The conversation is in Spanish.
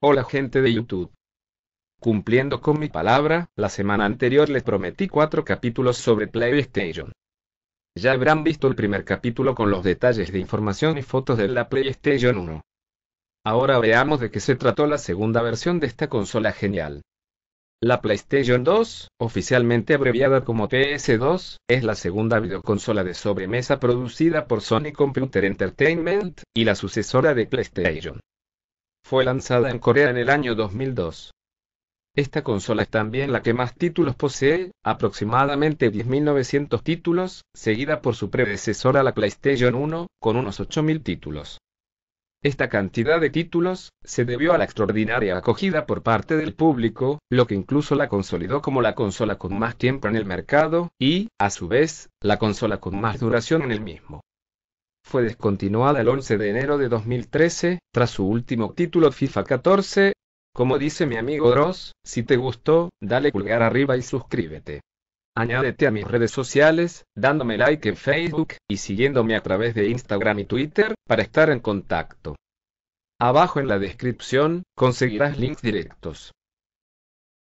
Hola gente de YouTube. Cumpliendo con mi palabra, la semana anterior les prometí cuatro capítulos sobre PlayStation. Ya habrán visto el primer capítulo con los detalles de información y fotos de la PlayStation 1. Ahora veamos de qué se trató la segunda versión de esta consola genial. La PlayStation 2, oficialmente abreviada como PS2, es la segunda videoconsola de sobremesa producida por Sony Computer Entertainment, y la sucesora de PlayStation. Fue lanzada en Corea en el año 2002. Esta consola es también la que más títulos posee, aproximadamente 10.900 títulos, seguida por su predecesora la PlayStation 1, con unos 8.000 títulos. Esta cantidad de títulos se debió a la extraordinaria acogida por parte del público, lo que incluso la consolidó como la consola con más tiempo en el mercado, y, a su vez, la consola con más duración en el mismo fue descontinuada el 11 de enero de 2013, tras su último título FIFA 14. Como dice mi amigo Dross, si te gustó, dale pulgar arriba y suscríbete. Añádete a mis redes sociales, dándome like en Facebook y siguiéndome a través de Instagram y Twitter para estar en contacto. Abajo en la descripción conseguirás links directos.